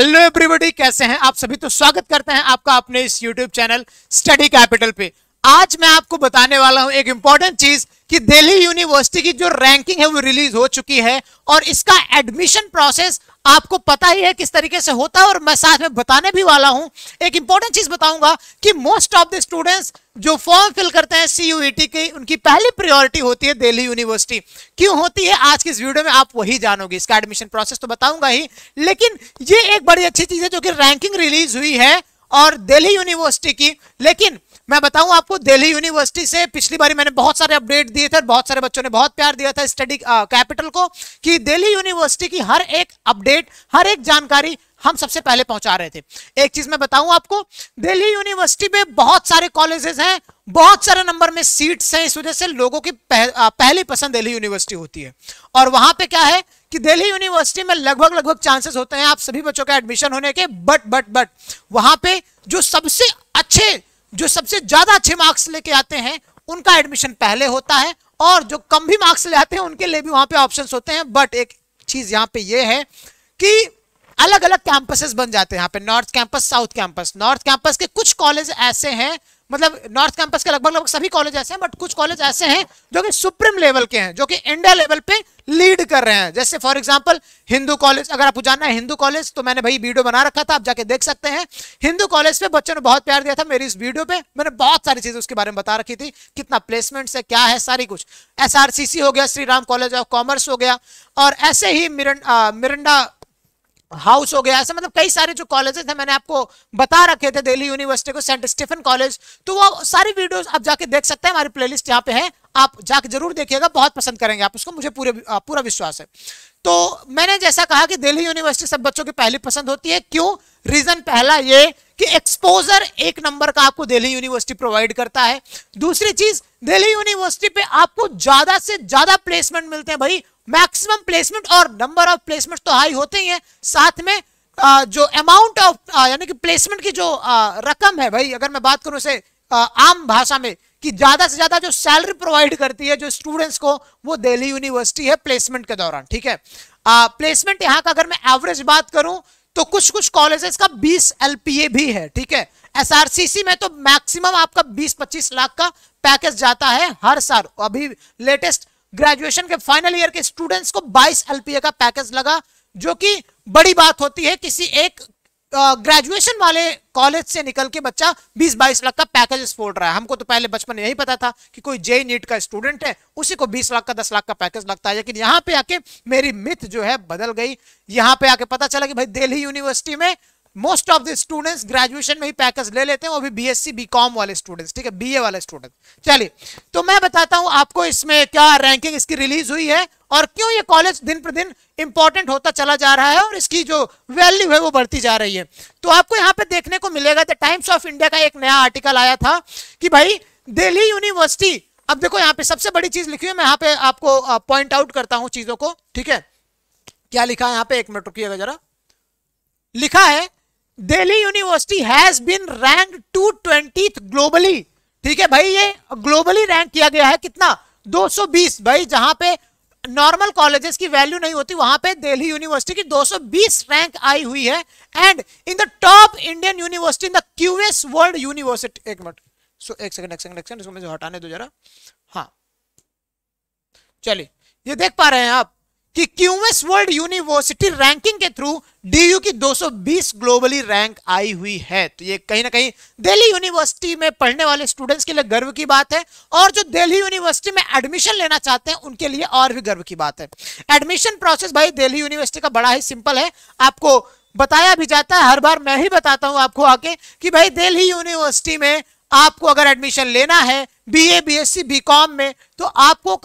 hello everybody कैसे हैं आप सभी तो स्वागत करते हैं आपका अपने इस यूट्यूब चैनल स्टडी कैपिटल पे आज मैं आपको बताने वाला हूं एक इंपॉर्टेंट चीज कि दिल्ली यूनिवर्सिटी की जो रैंकिंग है वो रिलीज हो चुकी है और इसका एडमिशन प्रोसेस आपको पता ही है किस तरीके से होता है और मैं साथ में बताने भी वाला हूं एक इंपॉर्टेंट चीज बताऊंगा कि मोस्ट ऑफ द स्टूडेंट्स जो फॉर्म फिल करते हैं सीयूईटी e की उनकी पहली प्रायोरिटी होती है दिल्ली यूनिवर्सिटी क्यों होती है आज की इस वीडियो में आप वही जानोगे इसका एडमिशन प्रोसेस तो बताऊंगा ही लेकिन ये एक बड़ी अच्छी चीज है जो कि रैंकिंग रिलीज हुई है और दिल्ली यूनिवर्सिटी की लेकिन मैं बताऊं आपको दिल्ली यूनिवर्सिटी से पिछली बारी मैंने बहुत सारे अपडेट दिए थे और बहुत सारे बच्चों ने बहुत प्यार दिया था स्टडी कैपिटल को कि दिल्ली यूनिवर्सिटी की हर एक अपडेट हर एक जानकारी हम सबसे पहले पहुंचा रहे थे एक चीज मैं बताऊं आपको दिल्ली यूनिवर्सिटी में बहुत सारे कॉलेजेस हैं बहुत सारे नंबर में सीट्स हैं इस वजह से लोगों की पह, पहली पसंद दिल्ली यूनिवर्सिटी होती है और वहां पे क्या है कि दिल्ली यूनिवर्सिटी में लगभग लगभग चांसेस होते हैं आप सभी बच्चों के एडमिशन होने के बट बट बट वहां पे जो सबसे अच्छे जो सबसे ज्यादा अच्छे मार्क्स लेके आते हैं उनका एडमिशन पहले होता है और जो कम भी मार्क्स ले आते हैं उनके लिए भी वहां पे ऑप्शंस होते हैं बट एक चीज यहाँ पे ये है कि अलग अलग कैंपसेस बन जाते हैं यहाँ पे north campus south campus north campus के कुछ कॉलेज ऐसे हैं मतलब नॉर्थ कैंपस के लगभग लगभग सभी कॉलेज ऐसे हैं बट कुछ कॉलेज ऐसे हैं जो कि सुप्रीम लेवल के हैं जो कि इंडिया लेवल पे लीड कर रहे हैं जैसे फॉर एग्जांपल हिंदू कॉलेज अगर आपको जानना है हिंदू कॉलेज तो मैंने भाई वीडियो बना रखा था आप जाके देख सकते हैं हिंदू कॉलेज पे बच्चों ने बहुत प्यार दिया था मेरी इस वीडियो पे मैंने बहुत सारी चीजें उसके बारे में बता रखी थी कितना प्लेसमेंट है क्या है सारी कुछ एस हो गया Shri Ram college of commerce हो गया और ऐसे ही मिरंडा हाउस हो गया ऐसे मतलब कई सारे जो कॉलेजेस हैं मैंने आपको बता रखे थे दिल्ली यूनिवर्सिटी को सेंट स्टीफन कॉलेज तो वो सारी वीडियोस आप जाके देख सकते हैं हमारी प्लेलिस्ट लिस्ट यहाँ पे है आप जाके जरूर देखिएगा बहुत पसंद करेंगे आप उसको मुझे पूरे पूरा विश्वास है तो मैंने जैसा कहा कि दिल्ली यूनिवर्सिटी सब बच्चों की पहली पसंद होती है क्यों रीजन पहला ये कि एक्सपोजर एक नंबर का आपको दिल्ली यूनिवर्सिटी प्रोवाइड करता है दूसरी चीज दिल्ली यूनिवर्सिटी पे आपको ज्यादा से ज्यादा प्लेसमेंट मिलते हैं भाई मैक्सिमम प्लेसमेंट और नंबर ऑफ प्लेसमेंट तो हाई होते ही हैं साथ में आ, जो अमाउंट ऑफ यानी कि प्लेसमेंट की जो आ, रकम है भाई अगर मैं बात करूं उसे आम भाषा में कि ज्यादा से ज्यादा जो सैलरी प्रोवाइड करती है जो स्टूडेंट्स को वो दिल्ली यूनिवर्सिटी है प्लेसमेंट के दौरान ठीक है प्लेसमेंट यहाँ का अगर मैं एवरेज बात करूं तो कुछ कुछ कॉलेजेस का 20 एल भी है ठीक है एसआरसीसी में तो मैक्सिमम आपका 20-25 लाख का पैकेज जाता है हर साल अभी लेटेस्ट ग्रेजुएशन के फाइनल ईयर के स्टूडेंट्स को 22 एलपीए का पैकेज लगा जो कि बड़ी बात होती है किसी एक ग्रेजुएशन uh, वाले कॉलेज से निकल के बच्चा 20-22 लाख का पैकेज फोड़ रहा है हमको तो पहले बचपन में यही पता था कि कोई JEE NEET e e e का स्टूडेंट है उसी को 20 लाख का 10 लाख का पैकेज लगता है लेकिन यहाँ पे आके मेरी मिथ जो है बदल गई यहाँ पे आके पता चला कि भाई दिल्ली यूनिवर्सिटी में most of the students graduation में ही पैकेज ले लेते हैं वो भी बीएससी बीकॉम वाले स्टूडेंट्स ठीक है बीए वाले स्टूडेंट चलिए तो मैं बताता हूं आपको इसमें क्या रैंकिंग इसकी रिलीज हुई है और क्यों ये कॉलेज दिन प्रतिदिन इंपॉर्टेंट होता चला जा रहा है और इसकी जो वैल्यू है वो बढ़ती जा रही है तो आपको यहाँ पे देखने को मिलेगा द टाइम्स ऑफ इंडिया का एक नया आर्टिकल आया था कि भाई दिल्ली यूनिवर्सिटी अब देखो यहाँ पे सबसे बड़ी चीज लिखी है मैं यहाँ पे आपको पॉइंट आउट करता हूँ चीजों को ठीक है क्या लिखा है यहाँ पे एक मिनट रुकी जरा लिखा है Delhi university has been rank two twenty globally ठीक है भाई ये ग्लोबली रैंक किया गया है कितना 220 भाई जहां पे नॉर्मल कॉलेजेस की वैल्यू नहीं होती वहां पे दिल्ली यूनिवर्सिटी की 220 रैंक आई हुई है and in the top Indian university in the QS world university एक मिनट सो एक सेकंड एक सेकंड एक सेकंड इसको मुझे हटाने दो जरा हाँ चलिए ये देख पा रहे हैं आप कि क्यूएस वर्ल्ड यूनिवर्सिटी रैंकिंग के थ्रू डीयू की 220 ग्लोबली रैंक आई हुई है तो ये कहीं ना कहीं दिल्ली यूनिवर्सिटी में पढ़ने वाले स्टूडेंट्स के लिए गर्व की बात है और जो दिल्ली यूनिवर्सिटी में एडमिशन लेना चाहते हैं उनके लिए और भी गर्व की बात है एडमिशन प्रोसेस भाई दिल्ली यूनिवर्सिटी का बड़ा ही सिंपल है आपको बताया भी जाता है हर बार मैं ही बताता हूं आपको आके कि भाई दिल्ली यूनिवर्सिटी में आपको अगर एडमिशन लेना है बीए बीएससी बीकॉम में तो आपको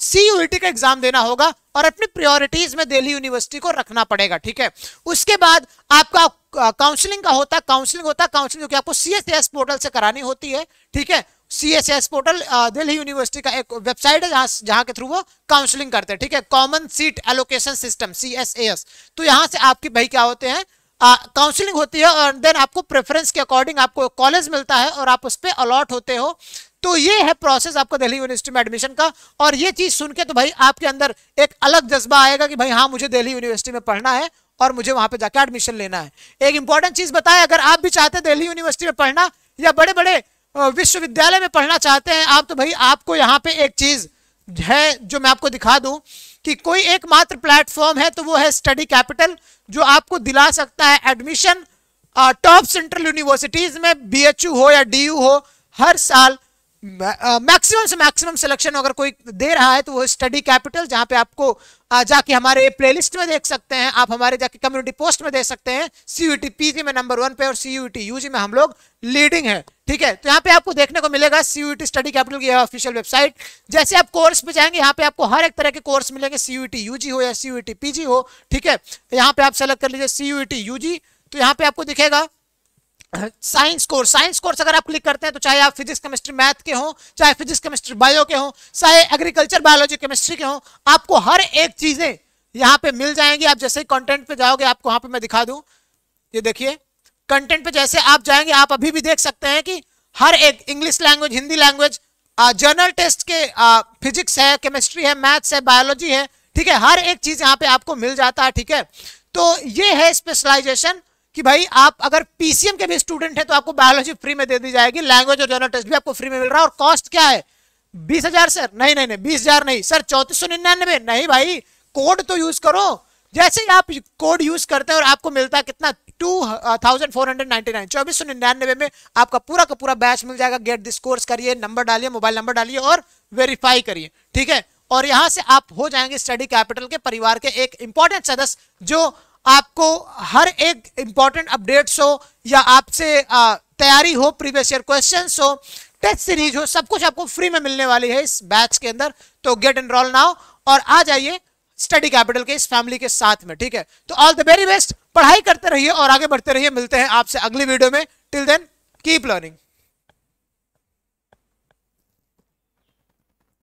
सी टी e का एग्जाम देना होगा और अपनी प्रायोरिटीज में दिल्ली यूनिवर्सिटी को रखना पड़ेगा ठीक है उसके बाद आपका काउंसलिंग का होता है काउंसलिंग होता है काउंसलिंग जो कि आपको सीएसएस पोर्टल से करानी होती है ठीक है सीएसएस पोर्टल दिल्ली यूनिवर्सिटी का एक वेबसाइट है जहां जहां के थ्रू वो काउंसलिंग करते हैं ठीक है कॉमन सीट एलोकेशन सिस्टम एस तो यहाँ से आपकी भाई क्या होते हैं काउंसलिंग होती है और देन आपको प्रेफरेंस के अकॉर्डिंग आपको कॉलेज मिलता है और आप उस पर अलॉट होते हो तो ये है प्रोसेस आपका दिल्ली यूनिवर्सिटी में एडमिशन का और ये चीज़ सुन के तो भाई आपके अंदर एक अलग जज्बा आएगा कि भाई हाँ मुझे दिल्ली यूनिवर्सिटी में पढ़ना है और मुझे वहां पे जाकर एडमिशन लेना है एक इंपॉर्टेंट चीज़ बताए अगर आप भी चाहते हैं दिल्ली यूनिवर्सिटी में पढ़ना या बड़े बड़े विश्वविद्यालय में पढ़ना चाहते हैं आप तो भाई आपको यहाँ पे एक चीज़ है जो मैं आपको दिखा दूं कि कोई एक मात्र प्लेटफॉर्म है तो वो है स्टडी कैपिटल जो आपको दिला सकता है एडमिशन टॉप सेंट्रल यूनिवर्सिटीज में बीएचयू हो या डीयू हो हर साल मैक्सिमम से मैक्सिमम सिलेक्शन अगर कोई दे रहा है तो वो स्टडी कैपिटल जहां पे आपको जाके हमारे प्लेलिस्ट में देख सकते हैं आप हमारे जाके कम्युनिटी पोस्ट में देख सकते हैं सीयूटी पीजी में नंबर वन पे और सीयूटी यूजी में हम लोग लीडिंग है ठीक है तो यहाँ पे आपको देखने को मिलेगा सीयूटी स्टडी कैपिटल की ऑफिशियल वेबसाइट जैसे आप कोर्स पे जाएंगे यहाँ पे आपको हर एक तरह के कोर्स मिलेंगे सीयूटी यूजी हो या सीयूटी पीजी हो ठीक है यहाँ पे आप सेलेक्ट कर लीजिए सीयूटी यूजी तो यहाँ पे आपको दिखेगा साइंस कोर्स साइंस कोर्स अगर आप क्लिक करते हैं तो चाहे आप फिजिक्स केमिस्ट्री मैथ के हों चाहे फिजिक्स केमिस्ट्री बायो के हों चाहे एग्रीकल्चर बायोलॉजी केमिस्ट्री के हों आपको हर एक चीज़ें यहाँ पे मिल जाएंगी आप जैसे ही कंटेंट पे जाओगे आपको वहां पे मैं दिखा दूँ ये देखिए कंटेंट पे जैसे आप जाएंगे आप अभी भी देख सकते हैं कि हर एक English language Hindi language general test के फिजिक्स है केमिस्ट्री है मैथ्स है बायोलॉजी है ठीक है हर एक चीज़ यहाँ पे आपको मिल जाता है ठीक है तो ये है स्पेशलाइजेशन कि भाई आप अगर पीसीएम के भी स्टूडेंट हैं तो आपको बायोलॉजी फ्री में दे दी जाएगी लैंग्वेज और जनरल टेस्ट भी आपको फ्री में मिल रहा है और कॉस्ट क्या है बीस हजार सर नहीं नहीं नहीं बीस हजार नहीं सर चौतीस सौ निन्यानवे नहीं भाई कोड तो यूज करो जैसे ही आप कोड यूज करते हैं और आपको मिलता है कितना two thousand four hundred ninety nine चौबीस सौ निन्यानवे में आपका पूरा का पूरा बैच मिल जाएगा गेट दिस कोर्स करिए नंबर डालिए मोबाइल नंबर डालिए और वेरीफाई करिए ठीक है और यहां से आप हो जाएंगे स्टडी कैपिटल के परिवार के एक इंपॉर्टेंट सदस्य जो आपको हर एक इंपॉर्टेंट अपडेट्स हो या आपसे तैयारी हो प्रीवियस ईयर क्वेश्चन हो टेस्ट सीरीज हो सब कुछ आपको फ्री में मिलने वाली है इस बैच के अंदर तो गेट एनरोल नाउ और आ जाइए स्टडी कैपिटल के इस फैमिली के साथ में ठीक है तो ऑल द वेरी बेस्ट पढ़ाई करते रहिए और आगे बढ़ते रहिए मिलते हैं आपसे अगली वीडियो में टिल देन कीप लर्निंग